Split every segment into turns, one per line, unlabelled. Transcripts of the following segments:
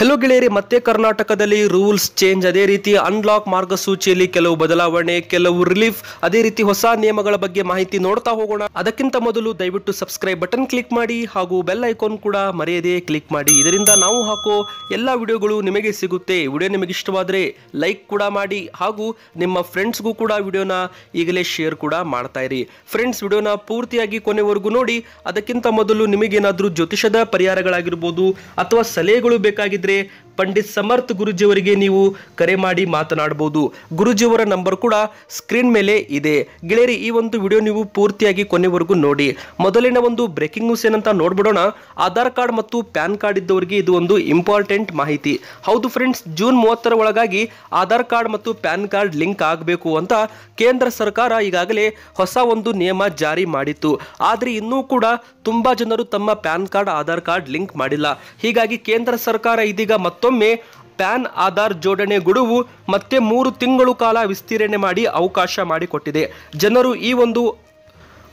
hello ಗೆಳೆಯರಿ ಮತ್ತೆ ಕರ್ನಾಟಕದಲ್ಲಿ rules change ಅದೇ ರೀತಿ ಅನ್ಲಾಕ್ ಮಾರ್ಗಸೂಚಿಯಲ್ಲಿ ಕೆಲವು ಬದಲಾವಣೆ ಕೆಲವು ರಿಲೀಫ್ ಅದೇ ರೀತಿ ಹೊಸ ನಿಯಮಗಳ ಬಗ್ಗೆ ಮಾಹಿತಿ ನೋಡ್ತಾ ಹೋಗೋಣ ಅದಕ್ಕಿಂತ ಮೊದಲು ದಯವಿಟ್ಟು ಸಬ್ಸ್ಕ್ರೈಬ್ ಬಟನ್ ಕ್ಲಿಕ್ ಮಾಡಿ ಹಾಗೂ ಬೆಲ್ ಐಕಾನ್ ಕೂಡ ಮರೆಯದೆ ಕ್ಲಿಕ್ ಮಾಡಿ ಇದರಿಂದ ನಾವು ಹಾಕೋ ಎಲ್ಲ ವಿಡಿಯೋಗಳು ನಿಮಗೆ ಸಿಗುತ್ತೆ ವಿಡಿಯೋ ನಿಮಗೆ ಇಷ್ಟವಾದರೆ ಲೈಕ್ ಕೂಡ ಮಾಡಿ ಹಾಗೂ ನಿಮ್ಮ ಫ್ರೆಂಡ್ಸ್ಗೂ ಕೂಡ ವಿಡಿಯೋನ ಈಗಲೇ ಶೇರ್ ಕೂಡ ಮಾಡ್ತಾ ಇರಿ ಫ್ರೆಂಡ್ಸ್ ವಿಡಿಯೋನ ಪೂರ್ತಿಯಾಗಿ ಕೊನೆವರೆಗೂ ನೋಡಿ ಅದಕ್ಕಿಂತ ಮೊದಲು ನಿಮಗೇನಾದರೂ ಜ್ಯೋತಿಷದ ಪರಿಹಾರಗಳಾಗಿರ್ಬೋದು ಅಥವಾ ಸಲಹೆಗಳು ಬೇಕಾಗಿದೆ ಕ್ಷೇತ್ರೆ ಪಂಡಿತ್ ಸಮರ್ಥ್ ಗುರುಜಿಯವರಿಗೆ ನೀವು ಕರೆ ಮಾಡಿ ಮಾತನಾಡಬಹುದು ಗುರುಜಿಯವರ ನಂಬರ್ ಕೂಡ ಸ್ಕ್ರೀನ್ ಮೇಲೆ ಇದೆ ಗೆಳೆಯರಿ ಈ ಒಂದು ವಿಡಿಯೋ ನೀವು ಪೂರ್ತಿಯಾಗಿ ಕೊನೆವರೆಗೂ ನೋಡಿ ಮೊದಲಿನ ಒಂದು ಬ್ರೇಕಿಂಗ್ ನ್ಯೂಸ್ ಏನಂತ ನೋಡ್ಬಿಡೋಣ ಆಧಾರ್ ಕಾರ್ಡ್ ಮತ್ತು ಪ್ಯಾನ್ ಕಾರ್ಡ್ ಇದ್ದವರಿಗೆ ಇದು ಒಂದು ಇಂಪಾರ್ಟೆಂಟ್ ಮಾಹಿತಿ ಹೌದು ಫ್ರೆಂಡ್ಸ್ ಜೂನ್ ಮೂವತ್ತರ ಒಳಗಾಗಿ ಆಧಾರ್ ಕಾರ್ಡ್ ಮತ್ತು ಪ್ಯಾನ್ ಕಾರ್ಡ್ ಲಿಂಕ್ ಆಗಬೇಕು ಅಂತ ಕೇಂದ್ರ ಸರ್ಕಾರ ಈಗಾಗಲೇ ಹೊಸ ಒಂದು ನಿಯಮ ಜಾರಿ ಮಾಡಿತ್ತು ಆದರೆ ಇನ್ನೂ ಕೂಡ ತುಂಬಾ ಜನರು ತಮ್ಮ PAN card Aadhaar card link ಮಾಡಿಲ್ಲ ಹೀಗಾಗಿ ಕೇಂದ್ರ ಸರ್ಕಾರ ಇದೀಗ ಮತ್ತು ಮತ್ತೊಮ್ಮೆ ಪ್ಯಾನ್ ಆಧಾರ್ ಜೋಡಣೆ ಗುಡುವು ಮತ್ತೆ ಮೂರು ತಿಂಗಳು ಕಾಲ ವಿಸ್ತೀರ್ಣೆ ಮಾಡಿ ಅವಕಾಶ ಮಾಡಿಕೊಟ್ಟಿದೆ ಜನರು ಈ ಒಂದು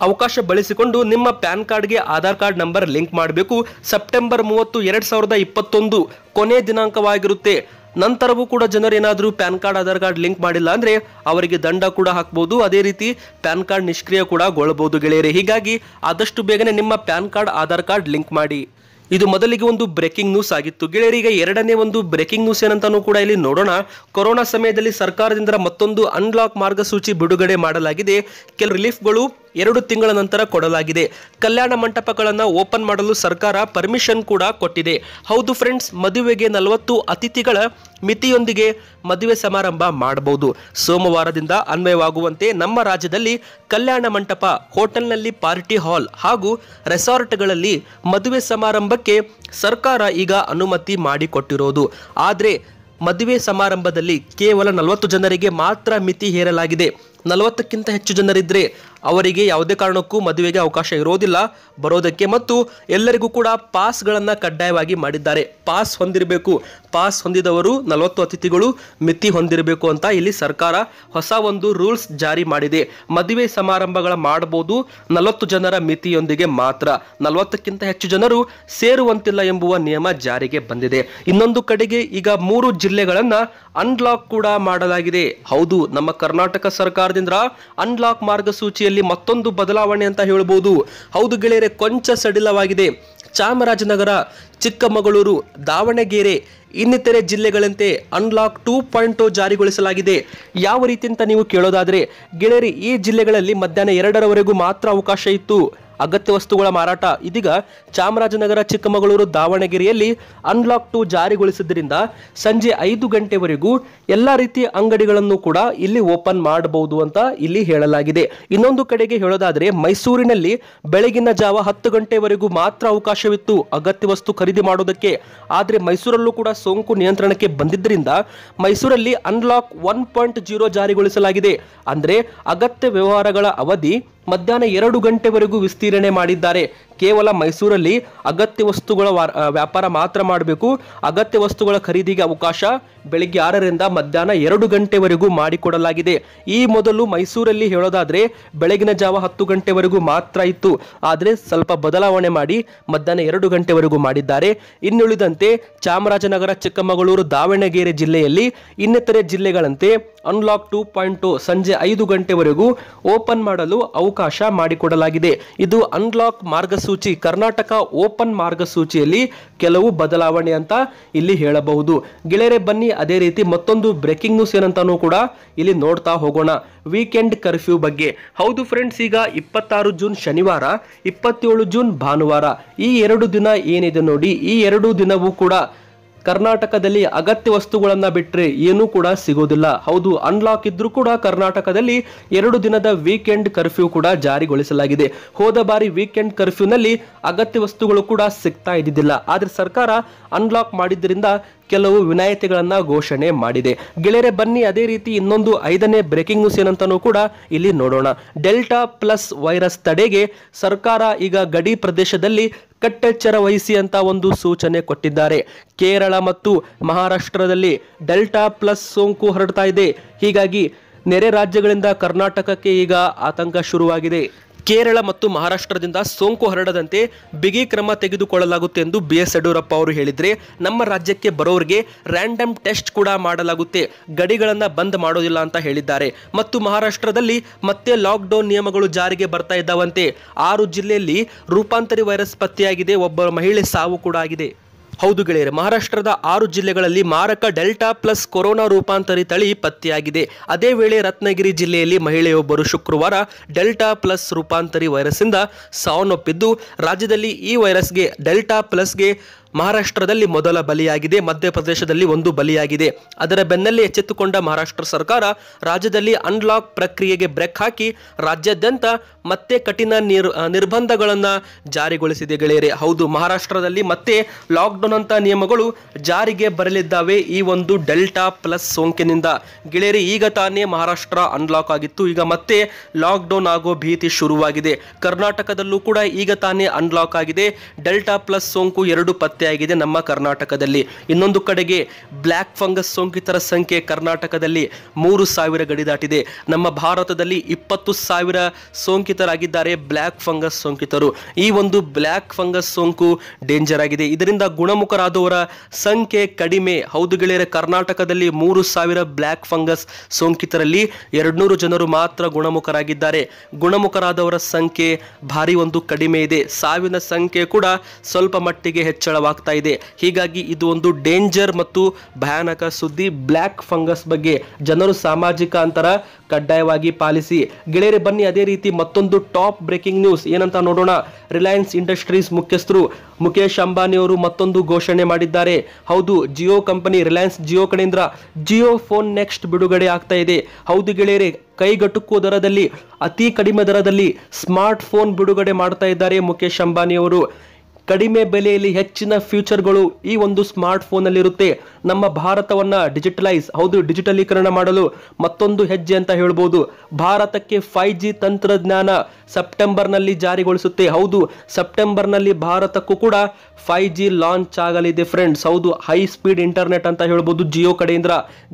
ಅವಕಾಶ ಬಳಸಿಕೊಂಡು ನಿಮ್ಮ ಪ್ಯಾನ್ ಕಾರ್ಡ್ಗೆ ಆಧಾರ್ ಕಾರ್ಡ್ ನಂಬರ್ ಲಿಂಕ್ ಮಾಡಬೇಕು ಸೆಪ್ಟೆಂಬರ್ ಮೂವತ್ತು ಎರಡು ಸಾವಿರದ ಇಪ್ಪತ್ತೊಂದು ಕೊನೆ ದಿನಾಂಕವಾಗಿರುತ್ತೆ ನಂತರವೂ ಕೂಡ ಜನರು ಏನಾದರೂ PAN card Aadhaar card link ಮಾಡಿಲ್ಲ ಅಂದರೆ ಅವರಿಗೆ ದಂಡ ಕೂಡ ಹಾಕ್ಬೋದು ಅದೇ ರೀತಿ ಪ್ಯಾನ್ ಕಾರ್ಡ್ ನಿಷ್ಕ್ರಿಯ ಕೂಡ ಗೊಳ್ಬೋದು ಗೆಳೆಯರೆ ಹೀಗಾಗಿ ಆದಷ್ಟು ಬೇಗನೆ ನಿಮ್ಮ PAN card Aadhaar card link ಮಾಡಿ ಇದು ಮೊದಲಿಗೆ ಒಂದು ಬ್ರೇಕಿಂಗ್ ನ್ಯೂಸ್ ಆಗಿತ್ತು ಗೆಳೆಯರಿಗೆ ಎರಡನೇ ಒಂದು ಬ್ರೇಕಿಂಗ್ ನ್ಯೂಸ್ ಏನಂತಾನು ಕೂಡ ಇಲ್ಲಿ ನೋಡೋಣ ಕೊರೋನಾ ಸಮಯದಲ್ಲಿ ಸರ್ಕಾರದಿಂದ ಮತ್ತೊಂದು ಅನ್ಲಾಕ್ ಮಾರ್ಗಸೂಚಿ ಬಿಡುಗಡೆ ಮಾಡಲಾಗಿದೆ ಕೆಲ ರಿಲೀಫ್ಗಳು ಎರಡು ತಿಂಗಳ ನಂತರ ಕೊಡಲಾಗಿದೆ ಕಲ್ಯಾಣ ಮಂಟಪಗಳನ್ನು ಓಪನ್ ಮಾಡಲು ಸರ್ಕಾರ ಪರ್ಮಿಷನ್ ಕೂಡ ಕೊಟ್ಟಿದೆ ಹೌದು ಫ್ರೆಂಡ್ಸ್ ಮದುವೆಗೆ ನಲವತ್ತು ಅತಿಥಿಗಳ ಮಿತಿಯೊಂದಿಗೆ ಮದುವೆ ಸಮಾರಂಭ ಮಾಡಬಹುದು ಸೋಮವಾರದಿಂದ ಅನ್ವಯವಾಗುವಂತೆ ನಮ್ಮ ರಾಜ್ಯದಲ್ಲಿ ಕಲ್ಯಾಣ ಮಂಟಪ ಹೋಟೆಲ್ನಲ್ಲಿ ಪಾರ್ಟಿ ಹಾಲ್ ಹಾಗೂ ರೆಸಾರ್ಟ್ಗಳಲ್ಲಿ ಮದುವೆ ಸಮಾರಂಭಕ್ಕೆ ಸರ್ಕಾರ ಈಗ ಅನುಮತಿ ಮಾಡಿಕೊಟ್ಟಿರೋದು ಆದರೆ ಮದುವೆ ಸಮಾರಂಭದಲ್ಲಿ ಕೇವಲ ನಲವತ್ತು ಜನರಿಗೆ ಮಾತ್ರ ಮಿತಿ ಹೇರಲಾಗಿದೆ ನಲವತ್ತಕ್ಕಿಂತ ಹೆಚ್ಚು ಜನರಿದ್ದರೆ ಅವರಿಗೆ ಯಾವುದೇ ಕಾರಣಕ್ಕೂ ಮದುವೆಗೆ ಅವಕಾಶ ಇರೋದಿಲ್ಲ ಬರೋದಕ್ಕೆ ಮತ್ತು ಎಲ್ಲರಿಗೂ ಕೂಡ ಪಾಸ್ಗಳನ್ನು ಕಡ್ಡಾಯವಾಗಿ ಮಾಡಿದ್ದಾರೆ ಪಾಸ್ ಹೊಂದಿರಬೇಕು ಪಾಸ್ ಹೊಂದಿದವರು ನಲವತ್ತು ಅತಿಥಿಗಳು ಮಿತಿ ಹೊಂದಿರಬೇಕು ಅಂತ ಇಲ್ಲಿ ಸರ್ಕಾರ ಹೊಸ ಒಂದು ರೂಲ್ಸ್ ಜಾರಿ ಮಾಡಿದೆ ಮದುವೆ ಸಮಾರಂಭಗಳ ಮಾಡಬಹುದು ನಲವತ್ತು ಜನರ ಮಿತಿಯೊಂದಿಗೆ ಮಾತ್ರ ನಲವತ್ತಕ್ಕಿಂತ ಹೆಚ್ಚು ಜನರು ಸೇರುವಂತಿಲ್ಲ ಎಂಬುವ ನಿಯಮ ಜಾರಿಗೆ ಬಂದಿದೆ ಇನ್ನೊಂದು ಕಡೆಗೆ ಈಗ ಮೂರು ಜಿಲ್ಲೆಗಳನ್ನು ಅನ್ಲಾಕ್ ಕೂಡ ಮಾಡಲಾಗಿದೆ ಹೌದು ನಮ್ಮ ಕರ್ನಾಟಕ ಸರ್ಕಾರ ಅನ್ಲಾಕ್ ಮಾರ್ಗಸೂಚಿಯಲ್ಲಿ ಮತ್ತೊಂದು ಬದಲಾವಣೆ ಅಂತ ಹೇಳಬಹುದು ಹೌದು ಗೆಳೆಯರೆ ಕೊಂಚ ಸಡಿಲವಾಗಿದೆ ಚಾಮರಾಜನಗರ ಚಿಕ್ಕಮಗಳೂರು ದಾವಣಗೆರೆ ಇನ್ನಿತರೆ ಜಿಲ್ಲೆಗಳಂತೆ ಅನ್ಲಾಕ್ ಟೂ ಪಾಯಿಂಟ್ ಜಾರಿಗೊಳಿಸಲಾಗಿದೆ ಯಾವ ರೀತಿ ಅಂತ ನೀವು ಕೇಳೋದಾದರೆ ಗೆಳೆಯರಿ ಈ ಜಿಲ್ಲೆಗಳಲ್ಲಿ ಮಧ್ಯಾಹ್ನ ಎರಡರವರೆಗೂ ಮಾತ್ರ ಅವಕಾಶ ಇತ್ತು ಅಗತ್ಯ ವಸ್ತುಗಳ ಮಾರಾಟ ಇದೀಗ ಚಾಮರಾಜನಗರ ಚಿಕ್ಕಮಗಳೂರು ದಾವಣಗೆರೆಯಲ್ಲಿ ಅನ್ಲಾಕ್ ಟು ಜಾರಿಗೊಳಿಸಿದ್ದರಿಂದ ಸಂಜೆ ಐದು ಗಂಟೆವರೆಗೂ ಎಲ್ಲ ರೀತಿಯ ಅಂಗಡಿಗಳನ್ನು ಕೂಡ ಇಲ್ಲಿ ಓಪನ್ ಮಾಡಬಹುದು ಅಂತ ಇಲ್ಲಿ ಹೇಳಲಾಗಿದೆ ಇನ್ನೊಂದು ಕಡೆಗೆ ಹೇಳೋದಾದರೆ ಮೈಸೂರಿನಲ್ಲಿ ಬೆಳಗಿನ ಜಾವ ಹತ್ತು ಗಂಟೆವರೆಗೂ ಮಾತ್ರ ಅವಕಾಶವಿತ್ತು ಅಗತ್ಯ ವಸ್ತು ಖರೀದಿ ಮಾಡೋದಕ್ಕೆ ಆದರೆ ಮೈಸೂರಲ್ಲೂ ಕೂಡ ಸೋಂಕು ನಿಯಂತ್ರಣಕ್ಕೆ ಬಂದಿದ್ದರಿಂದ ಮೈಸೂರಲ್ಲಿ ಅನ್ಲಾಕ್ ಒನ್ ಪಾಯಿಂಟ್ ಜೀರೋ ಜಾರಿಗೊಳಿಸಲಾಗಿದೆ ಅಂದರೆ ಅಗತ್ಯ ವ್ಯವಹಾರಗಳ ಅವಧಿ ಮಧ್ಯಾಹ್ನ ಎರಡು ಗಂಟೆವರೆಗೂ ವಿಸ್ತೀರ್ಣೆ ಮಾಡಿದ್ದಾರೆ ಕೇವಲ ಮೈಸೂರಲ್ಲಿ ಅಗತ್ಯ ವಸ್ತುಗಳ ವ್ಯಾಪಾರ ಮಾತ್ರ ಮಾಡಬೇಕು ಅಗತ್ಯ ವಸ್ತುಗಳ ಖರೀದಿಗೆ ಅವಕಾಶ ಬೆಳಿಗ್ಗೆ ಆರರಿಂದ ಮಧ್ಯಾಹ್ನ ಎರಡು ಗಂಟೆವರೆಗೂ ಮಾಡಿಕೊಡಲಾಗಿದೆ ಈ ಮೊದಲು ಮೈಸೂರಲ್ಲಿ ಹೇಳೋದಾದರೆ ಬೆಳಗಿನ ಜಾವ ಹತ್ತು ಗಂಟೆವರೆಗೂ ಮಾತ್ರ ಇತ್ತು ಆದರೆ ಸ್ವಲ್ಪ ಬದಲಾವಣೆ ಮಾಡಿ ಮಧ್ಯಾಹ್ನ ಎರಡು ಗಂಟೆವರೆಗೂ ಮಾಡಿದ್ದಾರೆ ಇನ್ನುಳಿದಂತೆ ಚಾಮರಾಜನಗರ ಚಿಕ್ಕಮಗಳೂರು ದಾವಣಗೆರೆ ಜಿಲ್ಲೆಯಲ್ಲಿ ಇನ್ನಿತರೆ ಜಿಲ್ಲೆಗಳಂತೆ ಅನ್ಲಾಕ್ ಟೂ ಪಾಯಿಂಟ್ ಟು ಸಂಜೆ ಐದು ಗಂಟೆವರೆಗೂ ಓಪನ್ ಮಾಡಲು ಅವಕಾಶ ಮಾಡಿಕೊಡಲಾಗಿದೆ ಇದು ಅನ್ಲಾಕ್ ಮಾರ್ಗಸೂಚಿ ಮಾರ್ಗಸೂಚಿ ಕರ್ನಾಟಕ ಓಪನ್ ಮಾರ್ಗಸೂಚಿಯಲ್ಲಿ ಕೆಲವು ಬದಲಾವಣೆ ಅಂತ ಇಲ್ಲಿ ಹೇಳಬಹುದು ಗೆಳೆಯರೆ ಬನ್ನಿ ಅದೇ ರೀತಿ ಮತ್ತೊಂದು ಬ್ರೇಕಿಂಗ್ ನ್ಯೂಸ್ ಏನಂತಾನೂ ಕೂಡ ಇಲ್ಲಿ ನೋಡ್ತಾ ಹೋಗೋಣ ವೀಕೆಂಡ್ ಕರ್ಫ್ಯೂ ಬಗ್ಗೆ ಹೌದು ಫ್ರೆಂಡ್ಸ್ ಈಗ ಇಪ್ಪತ್ತಾರು ಜೂನ್ ಶನಿವಾರ ಇಪ್ಪತ್ತೇಳು ಜೂನ್ ಭಾನುವಾರ ಈ ಎರಡು ದಿನ ಏನಿದೆ ನೋಡಿ ಈ ಎರಡು ದಿನವೂ ಕೂಡ ಕರ್ನಾಟಕದಲ್ಲಿ ಅಗತ್ಯ ವಸ್ತುಗಳನ್ನು ಬಿಟ್ಟರೆ ಏನೂ ಕೂಡ ಸಿಗೋದಿಲ್ಲ ಹೌದು ಅನ್ಲಾಕ್ ಇದ್ರೂ ಕೂಡ ಕರ್ನಾಟಕದಲ್ಲಿ ಎರಡು ದಿನದ ವೀಕೆಂಡ್ ಕರ್ಫ್ಯೂ ಕೂಡ ಜಾರಿಗೊಳಿಸಲಾಗಿದೆ ಹೋದ ಬಾರಿ ವೀಕೆಂಡ್ ಕರ್ಫ್ಯೂನಲ್ಲಿ ಅಗತ್ಯ ವಸ್ತುಗಳು ಕೂಡ ಸಿಗ್ತಾ ಇದ್ದಿದ್ದಿಲ್ಲ ಆದರೆ ಸರ್ಕಾರ ಅನ್ಲಾಕ್ ಮಾಡಿದ್ದರಿಂದ ಕೆಲವು ವಿನಾಯಿತಿಗಳನ್ನು ಘೋಷಣೆ ಮಾಡಿದೆ ಗೆಳೆಯರೆ ಬನ್ನಿ ಅದೇ ರೀತಿ ಇನ್ನೊಂದು ಐದನೇ ಬ್ರೇಕಿಂಗ್ ನ್ಯೂಸ್ ಏನಂತನೂ ಕೂಡ ಇಲ್ಲಿ ನೋಡೋಣ ಡೆಲ್ಟಾ ಪ್ಲಸ್ ವೈರಸ್ ತಡೆಗೆ ಸರ್ಕಾರ ಈಗ ಗಡಿ ಪ್ರದೇಶದಲ್ಲಿ ಕಟ್ಟೆಚ್ಚರ ವಹಿಸಿ ಅಂತ ಒಂದು ಸೂಚನೆ ಕೊಟ್ಟಿದ್ದಾರೆ ಕೇರಳ ಮತ್ತು ಮಹಾರಾಷ್ಟ್ರದಲ್ಲಿ ಡೆಲ್ಟಾ ಪ್ಲಸ್ ಸೋಂಕು ಹರಡ್ತಾ ಇದೆ ಹೀಗಾಗಿ ನೆರೆ ರಾಜ್ಯಗಳಿಂದ ಕರ್ನಾಟಕಕ್ಕೆ ಈಗ ಆತಂಕ ಶುರುವಾಗಿದೆ ಕೇರಳ ಮತ್ತು ಮಹಾರಾಷ್ಟ್ರದಿಂದ ಸೋಂಕು ಹರಡದಂತೆ ಬಿಗಿ ಕ್ರಮ ತೆಗೆದುಕೊಳ್ಳಲಾಗುತ್ತೆ ಎಂದು ಬಿ ಎಸ್ ಯಡಿಯೂರಪ್ಪ ಅವರು ಹೇಳಿದರೆ ನಮ್ಮ ರಾಜ್ಯಕ್ಕೆ ಬರೋರಿಗೆ ರ್ಯಾಂಡಮ್ ಟೆಸ್ಟ್ ಕೂಡ ಮಾಡಲಾಗುತ್ತೆ ಗಡಿಗಳನ್ನು ಬಂದ್ ಮಾಡೋದಿಲ್ಲ ಅಂತ ಹೇಳಿದ್ದಾರೆ ಮತ್ತು ಮಹಾರಾಷ್ಟ್ರದಲ್ಲಿ ಮತ್ತೆ ಲಾಕ್ಡೌನ್ ನಿಯಮಗಳು ಜಾರಿಗೆ ಬರ್ತಾ ಇದ್ದಾವಂತೆ ಆರು ಜಿಲ್ಲೆಯಲ್ಲಿ ರೂಪಾಂತರಿ ವೈರಸ್ ಪತ್ತೆಯಾಗಿದೆ ಒಬ್ಬ ಮಹಿಳೆ ಸಾವು ಕೂಡ ಆಗಿದೆ ಹೌದು ಗೆಳೆಯರೆ ಮಹಾರಾಷ್ಟ್ರದ ಆರು ಜಿಲ್ಲೆಗಳಲ್ಲಿ ಮಾರಕ ಡೆಲ್ಟಾ ಪ್ಲಸ್ ಕೊರೋನಾ ರೂಪಾಂತರಿ ತಳಿ ಪತ್ತೆಯಾಗಿದೆ ಅದೇ ವೇಳೆ ರತ್ನಗಿರಿ ಜಿಲ್ಲೆಯಲ್ಲಿ ಮಹಿಳೆಯೊಬ್ಬರು ಶುಕ್ರವಾರ ಡೆಲ್ಟಾ ಪ್ಲಸ್ ರೂಪಾಂತರಿ ವೈರಸ್ನಿಂದ ಸಾವನ್ನಪ್ಪಿದ್ದು ರಾಜ್ಯದಲ್ಲಿ ಈ ವೈರಸ್ಗೆ ಡೆಲ್ಟಾ ಪ್ಲಸ್ಗೆ ಮಹಾರಾಷ್ಟ್ರದಲ್ಲಿ ಮೊದಲ ಬಲಿಯಾಗಿದೆ ಮಧ್ಯಪ್ರದೇಶದಲ್ಲಿ ಒಂದು ಬಲಿಯಾಗಿದೆ ಅದರ ಬೆನ್ನಲ್ಲೇ ಎಚ್ಚೆತ್ತುಕೊಂಡ ಮಹಾರಾಷ್ಟ್ರ ಸರ್ಕಾರ ರಾಜ್ಯದಲ್ಲಿ ಅನ್ಲಾಕ್ ಪ್ರಕ್ರಿಯೆಗೆ ಬ್ರೇಕ್ ಹಾಕಿ ರಾಜ್ಯಾದ್ಯಂತ ಮತ್ತೆ ಕಠಿಣ ನಿರ್ ನಿರ್ಬಂಧಗಳನ್ನು ಜಾರಿಗೊಳಿಸಿದೆ ಗೆಳೆಯರೆ ಹೌದು ಮಹಾರಾಷ್ಟ್ರದಲ್ಲಿ ಮತ್ತೆ ಲಾಕ್ಡೌನ್ ಅಂತ ನಿಯಮಗಳು ಜಾರಿಗೆ ಬರಲಿದ್ದಾವೆ ಈ ಒಂದು ಡೆಲ್ಟಾ ಪ್ಲಸ್ ಸೋಂಕಿನಿಂದ ಗೆಳೆಯರೆ ಈಗ ತಾನೇ ಮಹಾರಾಷ್ಟ್ರ ಅನ್ಲಾಕ್ ಆಗಿತ್ತು ಈಗ ಮತ್ತೆ ಲಾಕ್ಡೌನ್ ಆಗೋ ಭೀತಿ ಶುರುವಾಗಿದೆ ಕರ್ನಾಟಕದಲ್ಲೂ ಕೂಡ ಈಗ ತಾನೇ ಅನ್ಲಾಕ್ ಆಗಿದೆ ಡೆಲ್ಟಾ ಪ್ಲಸ್ ಸೋಂಕು ಎರಡು ಪತ್ತೆಯಾಗಿದೆ ನಮ್ಮ ಕರ್ನಾಟಕದಲ್ಲಿ ಇನ್ನೊಂದು ಕಡೆಗೆ ಬ್ಲ್ಯಾಕ್ ಫಂಗಸ್ ಸೋಂಕಿತರ ಸಂಖ್ಯೆ ಕರ್ನಾಟಕದಲ್ಲಿ ಮೂರು ಸಾವಿರ ಗಡಿ ದಾಟಿದೆ ನಮ್ಮ ಭಾರತದಲ್ಲಿ ಇಪ್ಪತ್ತು ಸಾವಿರ ಸೋಂಕಿತರಾಗಿದ್ದಾರೆ ಬ್ಲ್ಯಾಕ್ ಫಂಗಸ್ ಸೋಂಕಿತರು ಈ ಒಂದು ಬ್ಲ್ಯಾಕ್ ಫಂಗಸ್ ಸೋಂಕು ಡೇಂಜರ್ ಆಗಿದೆ ಇದರಿಂದ ಗುಣಮುಖರಾದವರ ಸಂಖ್ಯೆ ಕಡಿಮೆ ಹೌದು ಗೆಳೆಯರೆ ಕರ್ನಾಟಕದಲ್ಲಿ ಮೂರು ಸಾವಿರ ಬ್ಲ್ಯಾಕ್ ಫಂಗಸ್ ಸೋಂಕಿತರಲ್ಲಿ ಎರಡ್ನೂರು ಜನರು ಮಾತ್ರ ಗುಣಮುಖರಾಗಿದ್ದಾರೆ ಗುಣಮುಖರಾದವರ ಸಂಖ್ಯೆ ಭಾರಿ ಒಂದು ಕಡಿಮೆ ಇದೆ ಸಾವಿನ ಸಂಖ್ಯೆ ಕೂಡ ಸ್ವಲ್ಪ ಮಟ್ಟಿಗೆ ಹೆಚ್ಚಳವಾಗಿದೆ ಆಗ್ತಾ ಇದೆ ಹೀಗಾಗಿ ಇದು ಒಂದು ಡೇಂಜರ್ ಮತ್ತು ಭಯಾನಕ ಸುದ್ದಿ ಬ್ಲ್ಯಾಕ್ ಫಂಗಸ್ ಬಗ್ಗೆ ಜನರು ಸಾಮಾಜಿಕ ಅಂತರ ಕಡ್ಡಾಯವಾಗಿ ಪಾಲಿಸಿ ಗೆಳೆಯರೆ ಬನ್ನಿ ಅದೇ ರೀತಿ ಮತ್ತೊಂದು ಟಾಪ್ ಬ್ರೇಕಿಂಗ್ ನ್ಯೂಸ್ ಏನಂತ ನೋಡೋಣ ರಿಲಯನ್ಸ್ ಇಂಡಸ್ಟ್ರೀಸ್ ಮುಖ್ಯಸ್ಥರು ಮುಖೇಶ್ ಅಂಬಾನಿ ಅವರು ಮತ್ತೊಂದು ಘೋಷಣೆ ಮಾಡಿದ್ದಾರೆ ಹೌದು ಜಿಯೋ ಕಂಪನಿ ರಿಲಯನ್ಸ್ ಜಿಯೋ ಕಡೆಯಿಂದ ಜಿಯೋ ಫೋನ್ ನೆಕ್ಸ್ಟ್ ಬಿಡುಗಡೆ ಆಗ್ತಾ ಇದೆ ಹೌದು ಗೆಳೆಯರೆ ಕೈಗಟುಕುವ ದರದಲ್ಲಿ ಅತಿ ಕಡಿಮೆ ದರದಲ್ಲಿ ಸ್ಮಾರ್ಟ್ ಫೋನ್ ಬಿಡುಗಡೆ ಮಾಡ್ತಾ ಇದ್ದಾರೆ ಮುಖೇಶ್ ಅಂಬಾನಿ ಅವರು ಕಡಿಮೆ ಬೆಲೆಯಲ್ಲಿ ಹೆಚ್ಚಿನ ಫ್ಯೂಚರ್ಗಳು ಈ ಒಂದು ಸ್ಮಾರ್ಟ್ ಫೋನಲ್ಲಿರುತ್ತೆ ನಮ್ಮ ಭಾರತವನ್ನು ಡಿಜಿಟಲೈಸ್ ಹೌದು ಡಿಜಿಟಲೀಕರಣ ಮಾಡಲು ಮತ್ತೊಂದು ಹೆಜ್ಜೆ ಅಂತ ಹೇಳ್ಬೋದು ಭಾರತಕ್ಕೆ ಫೈ ಜಿ ತಂತ್ರಜ್ಞಾನ ಸೆಪ್ಟೆಂಬರ್ನಲ್ಲಿ ಜಾರಿಗೊಳಿಸುತ್ತೆ ಹೌದು ಸೆಪ್ಟೆಂಬರ್ನಲ್ಲಿ ಭಾರತಕ್ಕೂ ಕೂಡ ಫೈ ಜಿ ಲಾಂಚ್ ಆಗಲಿದೆ ಫ್ರೆಂಡ್ಸ್ ಹೌದು ಹೈ ಸ್ಪೀಡ್ ಇಂಟರ್ನೆಟ್ ಅಂತ ಹೇಳ್ಬೋದು ಜಿಯೋ ಕಡೆಯಿಂದ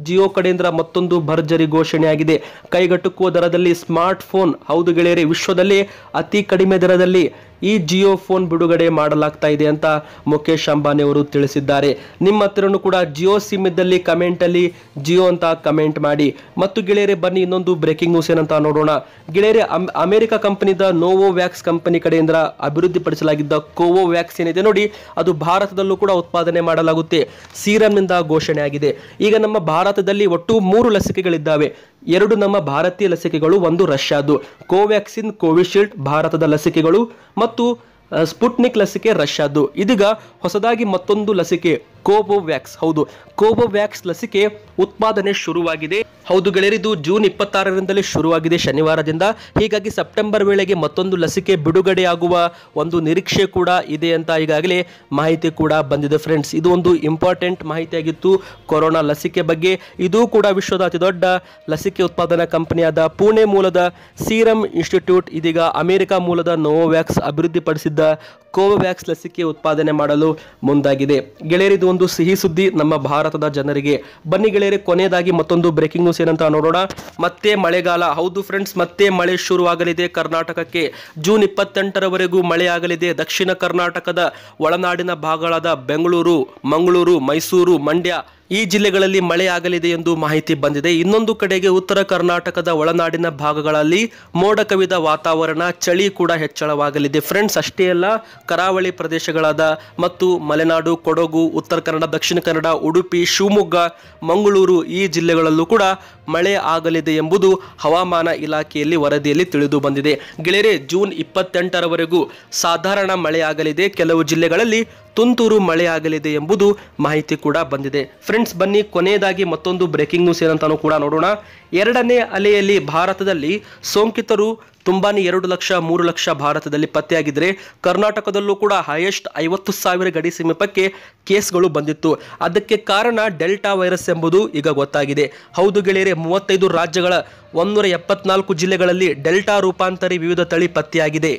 ಜಿಯೋ ಕಡೆಯಿಂದ ಮತ್ತೊಂದು ಭರ್ಜರಿ ಘೋಷಣೆಯಾಗಿದೆ ಕೈಗೆಟುಕುವ ದರದಲ್ಲಿ ಸ್ಮಾರ್ಟ್ ಫೋನ್ ಹೌದು ಗೆಳೆಯರೆ ವಿಶ್ವದಲ್ಲಿ ಅತಿ ಕಡಿಮೆ ದರದಲ್ಲಿ ಈ ಜಿಯೋ ಫೋನ್ ಬಿಡುಗಡೆ ಮಾಡಲಾಗ್ತಾ ಇದೆ ಅಂತ ಮುಖೇಶ್ ಅಂಬಾನಿ ಅವರು ತಿಳಿಸಿದ್ದಾರೆ ನಿಮ್ಮ ಹತ್ರನೂ ಕೂಡ ಜಿಯೋ ಸಿಮ್ ಇದ್ದಲ್ಲಿ ಕಮೆಂಟಲ್ಲಿ ಜಿಯೋ ಅಂತ ಕಮೆಂಟ್ ಮಾಡಿ ಮತ್ತು ಗೆಳೆಯರೆ ಬನ್ನಿ ಇನ್ನೊಂದು ಬ್ರೇಕಿಂಗ್ ನ್ಯೂಸ್ ಏನಂತ ನೋಡೋಣ ಗೆಳೆಯರೆ ಅಮೆರಿಕ ಕಂಪನಿದ ನೋವೋ ವ್ಯಾಕ್ಸ್ ಕಂಪನಿ ಕಡೆಯಿಂದ ಅಭಿವೃದ್ಧಿಪಡಿಸಲಾಗಿದ್ದ ಕೋವೋ ವ್ಯಾಕ್ಸ್ ಏನಿದೆ ನೋಡಿ ಅದು ಭಾರತದಲ್ಲೂ ಕೂಡ ಉತ್ಪಾದನೆ ಮಾಡಲಾಗುತ್ತೆ ಸೀರಮ್ನಿಂದ ಘೋಷಣೆ ಆಗಿದೆ ಈಗ ನಮ್ಮ ಭಾರತದಲ್ಲಿ ಒಟ್ಟು ಮೂರು ಲಸಿಕೆಗಳಿದ್ದಾವೆ ಎರಡು ನಮ್ಮ ಭಾರತೀಯ ಲಸಿಕೆಗಳು ಒಂದು ರಷ್ಯಾದು ಕೋವ್ಯಾಕ್ಸಿನ್ ಕೋವಿಶೀಲ್ಡ್ ಭಾರತದ ಲಸಿಕೆಗಳು ಮತ್ತು ಸ್ಪುಟ್ನಿಕ್ ಲಸಿಕೆ ರಷ್ಯಾದು ಇದೀಗ ಹೊಸದಾಗಿ ಮತ್ತೊಂದು ಲಸಿಕೆ ಕೋಬೋವ್ಯಾಕ್ಸ್ ಹೌದು ಕೋಬೋವ್ಯಾಕ್ಸ್ ಲಸಿಕೆ ಉತ್ಪಾದನೆ ಶುರುವಾಗಿದೆ ಹೌದು ಗೆಳೆಯರಿದು ಜೂನ್ ಇಪ್ಪತ್ತಾರರಿಂದಲೇ ಶುರುವಾಗಿದೆ ಶನಿವಾರದಿಂದ ಹೀಗಾಗಿ ಸೆಪ್ಟೆಂಬರ್ ವೇಳೆಗೆ ಮತ್ತೊಂದು ಲಸಿಕೆ ಬಿಡುಗಡೆಯಾಗುವ ಒಂದು ನಿರೀಕ್ಷೆ ಕೂಡ ಇದೆ ಅಂತ ಈಗಾಗಲೇ ಮಾಹಿತಿ ಕೂಡ ಬಂದಿದೆ ಫ್ರೆಂಡ್ಸ್ ಇದು ಒಂದು ಇಂಪಾರ್ಟೆಂಟ್ ಮಾಹಿತಿಯಾಗಿತ್ತು ಕೊರೋನಾ ಲಸಿಕೆ ಬಗ್ಗೆ ಇದು ಕೂಡ ವಿಶ್ವದ ಅತಿ ದೊಡ್ಡ ಲಸಿಕೆ ಉತ್ಪಾದನಾ ಕಂಪನಿಯಾದ ಪುಣೆ ಮೂಲದ ಸೀರಮ್ ಇನ್ಸ್ಟಿಟ್ಯೂಟ್ ಇದೀಗ ಅಮೆರಿಕ ಮೂಲದ ನೋವೋವ್ಯಾಕ್ಸ್ ಅಭಿವೃದ್ಧಿಪಡಿಸಿದ್ದ ಕೋವೋವ್ಯಾಕ್ಸ್ ಲಸಿಕೆ ಉತ್ಪಾದನೆ ಮಾಡಲು ಮುಂದಾಗಿದೆ ಗೆಳೆಯರಿದು ಒಂದು ಸಿಹಿ ಸುದ್ದಿ ನಮ್ಮ ಭಾರತದ ಜನರಿಗೆ ಬನ್ನಿ ಗೆಳೆಯರೇ ಕೊನೆಯದಾಗಿ ಮತ್ತೊಂದು ಬ್ರೇಕಿಂಗ್ ನ್ಯೂಸ್ ಚಾನ್ಸ್ ಏನಂತ ನೋಡೋಣ ಮತ್ತೆ ಮಳೆಗಾಲ ಹೌದು ಫ್ರೆಂಡ್ಸ್ ಮತ್ತೆ ಮಳೆ ಶುರುವಾಗಲಿದೆ ಕರ್ನಾಟಕಕ್ಕೆ ಜೂನ್ ಇಪ್ಪತ್ತೆಂಟರವರೆಗೂ ಮಳೆಯಾಗಲಿದೆ ದಕ್ಷಿಣ ಕರ್ನಾಟಕದ ಒಳನಾಡಿನ ಭಾಗಗಳಾದ ಬೆಂಗಳೂರು ಮಂಗಳೂರು ಮೈಸೂರು ಮಂಡ್ಯ ಈ ಜಿಲ್ಲೆಗಳಲ್ಲಿ ಮಳೆಯಾಗಲಿದೆ ಎಂದು ಮಾಹಿತಿ ಬಂದಿದೆ ಇನ್ನೊಂದು ಕಡೆಗೆ ಉತ್ತರ ಕರ್ನಾಟಕದ ಒಳನಾಡಿನ ಭಾಗಗಳಲ್ಲಿ ಮೋಡ ಕವಿದ ವಾತಾವರಣ ಚಳಿ ಕೂಡ ಹೆಚ್ಚಳವಾಗಲಿದೆ ಫ್ರೆಂಡ್ಸ್ ಅಷ್ಟೇ ಅಲ್ಲ ಕರಾವಳಿ ಪ್ರದೇಶಗಳಾದ ಮತ್ತು ಮಲೆನಾಡು ಕೊಡಗು ಉತ್ತರ ಕನ್ನಡ ದಕ್ಷಿಣ ಕನ್ನಡ ಉಡುಪಿ ಶಿವಮೊಗ್ಗ ಮಂಗಳೂರು ಈ ಜಿಲ್ಲೆಗಳಲ್ಲೂ ಕೂಡ ಮಳೆ ಆಗಲಿದೆ ಎಂಬುದು ಹವಾಮಾನ ಇಲಾಖೆಯಲ್ಲಿ ವರದಿಯಲ್ಲಿ ತಿಳಿದು ಬಂದಿದೆ ಗೆಳೆಯರೆ ಜೂನ್ ಇಪ್ಪತ್ತೆಂಟರವರೆಗೂ ಸಾಧಾರಣ ಮಳೆಯಾಗಲಿದೆ ಕೆಲವು ಜಿಲ್ಲೆಗಳಲ್ಲಿ ತುಂತುರು ಮಳೆಯಾಗಲಿದೆ ಎಂಬುದು ಮಾಹಿತಿ ಕೂಡ ಬಂದಿದೆ ಫ್ರೆಂಡ್ಸ್ ಬನ್ನಿ ಕೊನೆಯದಾಗಿ ಮತ್ತೊಂದು ಬ್ರೇಕಿಂಗ್ ನ್ಯೂಸ್ ಏನಂತಾನೂ ಕೂಡ ನೋಡೋಣ ಎರಡನೇ ಅಲೆಯಲ್ಲಿ ಭಾರತದಲ್ಲಿ ಸೋಂಕಿತರು ತುಂಬಾ ಎರಡು ಲಕ್ಷ ಮೂರು ಲಕ್ಷ ಭಾರತದಲ್ಲಿ ಪತ್ತೆಯಾಗಿದ್ರೆ ಕರ್ನಾಟಕದಲ್ಲೂ ಕೂಡ ಹೈಯೆಸ್ಟ್ ಐವತ್ತು ಸಾವಿರ ಗಡಿ ಸಮೀಪಕ್ಕೆ ಕೇಸ್ಗಳು ಬಂದಿತ್ತು ಅದಕ್ಕೆ ಕಾರಣ ಡೆಲ್ಟಾ ವೈರಸ್ ಎಂಬುದು ಈಗ ಗೊತ್ತಾಗಿದೆ ಹೌದು ಗೆಳೆಯರೆ ಮೂವತ್ತೈದು ರಾಜ್ಯಗಳ ಒಂದೂರ ಎಪ್ಪತ್ನಾಲ್ಕು ಜಿಲ್ಲೆಗಳಲ್ಲಿ ಡೆಲ್ಟಾ ರೂಪಾಂತರಿ ವಿವಿಧ ತಳಿ ಪತ್ತೆಯಾಗಿದೆ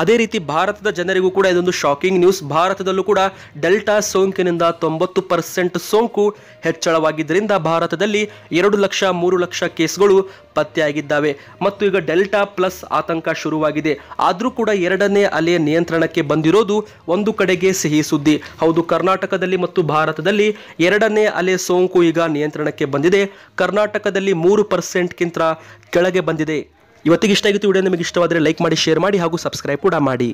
ಅದೇ ರೀತಿ ಭಾರತದ ಜನರಿಗೂ ಕೂಡ ಇದೊಂದು ಶಾಕಿಂಗ್ ನ್ಯೂಸ್ ಭಾರತದಲ್ಲೂ ಕೂಡ ಡೆಲ್ಟಾ ಸೋಂಕಿನಿಂದ ತೊಂಬತ್ತು ಪರ್ಸೆಂಟ್ ಸೋಂಕು ಹೆಚ್ಚಳವಾಗಿದ್ದರಿಂದ ಭಾರತದಲ್ಲಿ ಎರಡು ಲಕ್ಷ ಮೂರು ಲಕ್ಷ ಕೇಸ್ಗಳು ಪತ್ತೆಯಾಗಿದ್ದಾವೆ ಮತ್ತು ಈಗ ಡೆಲ್ಟಾ ಪ್ಲಸ್ ಆತಂಕ ಶುರುವಾಗಿದೆ ಆದರೂ ಕೂಡ ಎರಡನೇ ಅಲೆ ನಿಯಂತ್ರಣಕ್ಕೆ ಬಂದಿರೋದು ಒಂದು ಕಡೆಗೆ ಸಿಹಿ ಸುದ್ದಿ ಹೌದು ಕರ್ನಾಟಕದಲ್ಲಿ ಮತ್ತು ಭಾರತದಲ್ಲಿ ಎರಡನೇ ಅಲೆ ಸೋಂಕು ಈಗ ನಿಯಂತ್ರಣಕ್ಕೆ ಬಂದಿದೆ ಕರ್ನಾಟಕದಲ್ಲಿ ಮೂರು ಪರ್ಸೆಂಟ್ಗಿಂತ ಕೆಳಗೆ ಬಂದಿದೆ ಇವತ್ತಿಗೆ ಇಷ್ಟ ಆಗಿತ್ತು ವಿಡಿಯೋ ನಿಮಗೆ ಇಷ್ಟವಾದರೆ ಲೈಕ್ ಮಾಡಿ ಶೇರ್ ಮಾಡಿ ಹಾಗೂ ಸಬ್ಸ್ಕ್ರೈಬ್ ಕೂಡ ಮಾಡಿ